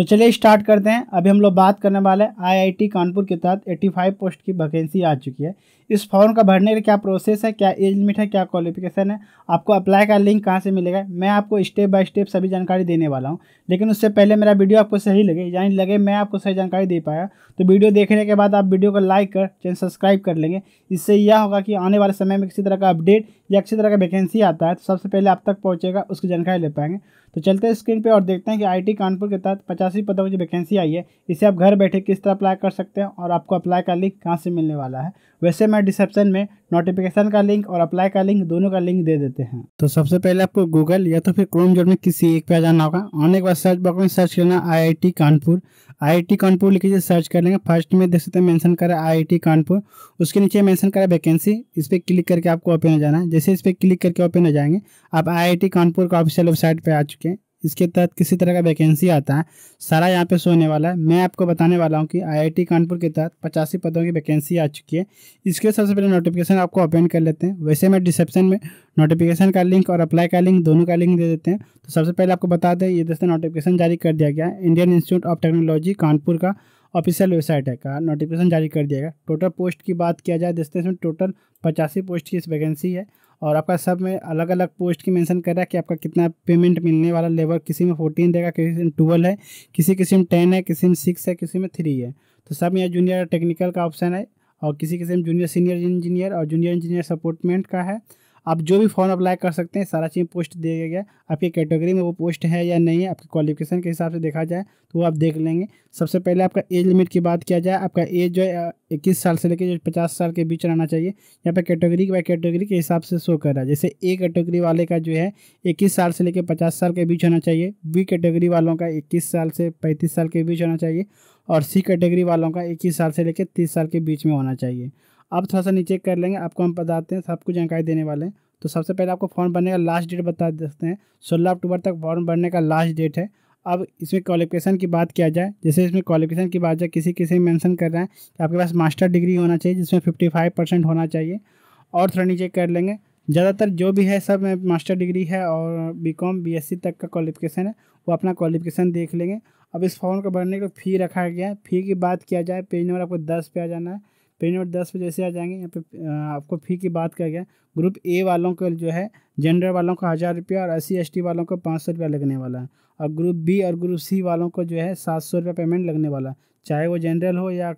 तो चलिए स्टार्ट करते हैं अभी हम लोग बात करने वाले हैं आईआईटी कानपुर के तहत 85 पोस्ट की वैकेंसी आ चुकी है इस फॉर्म का भरने का क्या प्रोसेस है क्या एज लिमिट है क्या क्वालिफिकेशन है आपको अप्लाई का लिंक कहाँ से मिलेगा मैं आपको स्टेप बाय स्टेप सभी जानकारी देने वाला हूँ लेकिन उससे पहले मेरा वीडियो आपको सही लगे यानी लगे मैं आपको सही जानकारी दे पाया तो वीडियो देखने के बाद आप वीडियो को लाइक कर चैनल सब्सक्राइब कर लेंगे इससे यह होगा कि आने वाले समय में किसी तरह का अपडेट या किसी तरह का वैकेंसी आता है तो सबसे पहले आप तक पहुँचेगा उसकी जानकारी ले पाएंगे तो चलते हैं स्क्रीन पे और देखते हैं कि आईटी कानपुर के तहत पचासी पदों की वैकेंसी आई है इसे आप घर बैठे किस तरह अप्लाई कर सकते हैं और आपको अप्लाई का लिंक कहाँ से मिलने वाला है वैसे मैं यहाँ डिस्क्रिप्शन में नोटिफिकेशन का लिंक और अप्लाई का लिंक दोनों का लिंक दे देते हैं तो सबसे पहले आपको गूगल या तो फिर क्रोम जोर में किसी एक पे आ जाना होगा आने के बाद सर्च बॉक्स में सर्च करना आईआईटी कानपुर आईआईटी कानपुर लिख लीजिए सर्च कर लेंगे फर्स्ट में देख सकते हैं मेंशन करा आईआईटी कानपुर उसके नीचे मेंशन करा वैकेंसी इस पर क्लिक करके आपको ओपन हो जाना है जैसे इस पर क्लिक करके ओपन हो जाएंगे आप आई कानपुर का ऑफिशियल वेबसाइट पर आ चुके हैं इसके तहत किसी तरह का वैकेंसी आता है सारा यहाँ पे शो होने वाला है मैं आपको बताने वाला हूँ कि आईआईटी कानपुर के तहत पचासी पदों की वैकेंसी आ चुकी है इसके सबसे पहले नोटिफिकेशन आपको ओपन कर लेते हैं वैसे मैं डिस्क्रिप्शन में नोटिफिकेशन का लिंक और अप्लाई का लिंक दोनों का लिंक दे देते हैं तो सबसे पहले आपको बता दें ये दस्ते नोटिफिकेशन जारी कर दिया गया Indian Institute of Technology Kanpur का ऑफिशियल वेबसाइट है का नोटिफिकेशन जारी कर दिया गया टोटल पोस्ट की बात किया जाए दस्ते इसमें टोटल पचासी पोस्ट की इस वैकेंसी है और आपका सब में अलग अलग पोस्ट की मेंशन कर रहा है कि आपका कितना पेमेंट मिलने वाला लेबर किसी में फोर्टीन देगा किसी में ट्वेल्व है किसी किसी में टेन है किसी में सिक्स है किसी में थ्री है तो सब में जूनियर टेक्निकल का ऑप्शन है और किसी किसी में जूनियर सीनियर इंजीनियर और जूनियर इंजीनियर सपोर्टमेंट का है आप जो भी फॉर्म अप्लाई कर सकते हैं सारा चीज़ पोस्ट दिया गया आपकी कैटेगरी में वो पोस्ट है या नहीं है आपकी क्वालिफिकेशन के हिसाब से देखा जाए तो वो आप देख लेंगे सबसे पहले आपका एज लिमिट की बात किया जाए आपका एज जो है इक्कीस साल से लेकर पचास साल के बीच रहना चाहिए यहाँ पर कैटेगरी बाई कैटेगरी के हिसाब से शो कर रहा है जैसे ए कैटेगरी वाले का जो है इक्कीस साल से लेकर पचास साल के बीच होना चाहिए बी कैटेगरी वालों का इक्कीस साल से पैंतीस साल के बीच होना चाहिए और सी कैटेगरी वालों का इक्कीस साल से लेकर तीस साल के बीच में होना चाहिए आप थोड़ा सा नीचे कर लेंगे आपको हम बताते हैं सबको जानकारी देने वाले हैं तो सबसे पहले आपको फॉर्म भरने का लास्ट डेट बता देते हैं सोलह अक्टूबर तक फॉर्म भरने का लास्ट डेट है अब इसमें क्वालिफिकेशन की बात किया जाए जैसे इसमें क्वालिफिकेशन की बात जाए किसी किसी मेंशन कर रहे हैं कि आपके पास मास्टर डिग्री होना चाहिए जिसमें 55 परसेंट होना चाहिए और थोड़ा नीचे कर लेंगे ज़्यादातर जो भी है सब में मास्टर डिग्री है और बी कॉम तक का क्वालिफिकेशन है वो अपना क्वालिफिकेशन देख लेंगे अब इस फॉर्म को भरने के फ़ी रखा गया है फ़ी की बात किया जाए पेज नंबर आपको दस पे आ जाना है पे नोट दस पे जैसे आ जाएंगे यहाँ पे आपको फ़ी की बात कर गया ग्रुप ए वालों को जो है जनरल वालों को हज़ार रुपया और एस सी वालों को पाँच सौ रुपया लगने वाला है और ग्रुप बी और ग्रुप सी वालों को जो है सात सौ रुपया पेमेंट लगने वाला है चाहे वो जनरल हो या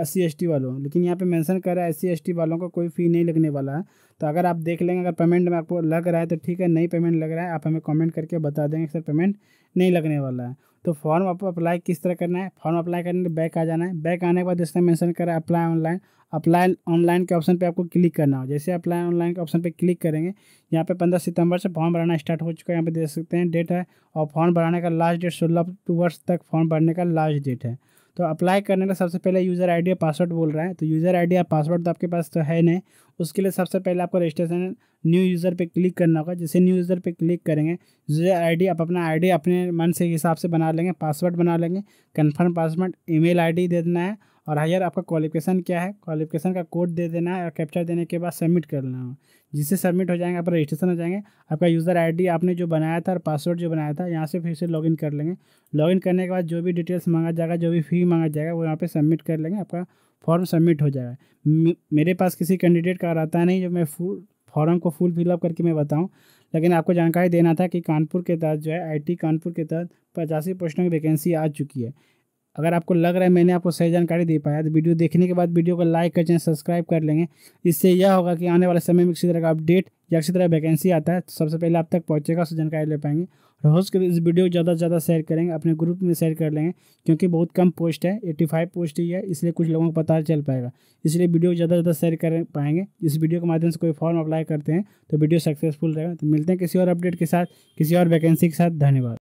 एस सी एस टी वालों लेकिन यहाँ पे मेंशन कर रहा है एस सी एस टी वालों को कोई फ़ी नहीं लगने वाला है तो अगर आप देख लेंगे अगर पेमेंट में आपको लग रहा है तो ठीक है नई पेमेंट लग रहा है आप हमें कमेंट करके बता देंगे सर पेमेंट नहीं लगने वाला है तो फॉर्म आपको अप्लाई किस तरह करना है फॉर्म अप्लाई करने के बैक आ जाना है बैक आने के बाद जिसने मैंसन करा अप्लाई ऑनलाइन अप्लाई ऑनलाइन के ऑप्शन पे आपको क्लिक करना हो जैसे अप्लाई ऑनलाइन के ऑप्शन पे क्लिक करेंगे यहाँ पे पंद्रह सितंबर से फॉर्म भराना स्टार्ट हो चुका है यहाँ पे देख सकते हैं डेट है और फॉर्म भराने का लास्ट डेट सोलह अक्टूबर तक फॉर्म भरने का लास्ट डेट है तो अप्लाई करने का सबसे पहले यूज़र आई डी पासवर्ड बोल रहा है तो यूज़र आई डी पासवर्ड तो आपके पास तो है नहीं उसके लिए सबसे पहले आपको रजिस्ट्रेशन न्यू यूज़र पे क्लिक करना होगा जैसे न्यू यूज़र पे क्लिक करेंगे यूज़र आईडी आप अपना आईडी अपने मन से हिसाब से बना लेंगे पासवर्ड बना लेंगे कन्फर्म पासवर्ड ईमेल आईडी दे देना है और हायर आपका क्वालिफिकेशन क्या है क्वालिफिकेशन का कोड दे देना है और कैप्चर देने के बाद सबमिट कर लेना जिससे सबमिट हो जाएंगे आप रजिस्ट्रेशन हो जाएंगे आपका यूज़र आईडी आपने जो बनाया था और पासवर्ड जो बनाया था यहाँ से फिर से लॉगिन कर लेंगे लॉगिन करने के बाद जो भी डिटेल्स मांगा जाएगा जो भी फ़ी मांगा जाएगा वो यहाँ पर सबमिट कर लेंगे आपका फॉर्म सबमिट हो जाएगा मेरे पास किसी कैंडिडेट का रहता नहीं जो मैं फुल फॉर्म को फुल फिलअप करके मैं बताऊँ लेकिन आपको जानकारी देना था कि कानपुर के तहत जो है आईटी कानपुर के तहत पचासी पोस्टों की वैकेंसी आ चुकी है अगर आपको लग रहा है मैंने आपको सही जानकारी दे पाया तो वीडियो देखने के बाद वीडियो को लाइक कर चैनल सब्सक्राइब कर लेंगे इससे यह होगा कि आने वाले समय में किसी तरह का अपडेट या किसी तरह वैकेंसी आता है तो सबसे पहले आप तक पहुँचेगा उससे जानकारी ले पाएंगे और हो सके इस वीडियो को ज़्यादा से ज़्यादा शेयर करेंगे अपने ग्रुप में शेयर कर लेंगे क्योंकि बहुत कम पोस्ट है एट्टी फाइव पोस्ट ही है इसलिए कुछ लोगों को पता चल पाएगा इसलिए वीडियो को ज़्यादा से ज़्यादा शेयर कर पाएंगे इस वीडियो के माध्यम से कोई फॉर्म अप्लाई करते हैं तो वीडियो सक्सेसफुल रहेगा तो मिलते हैं किसी और अपडेट के साथ किसी और वैकेंसी के साथ धन्यवाद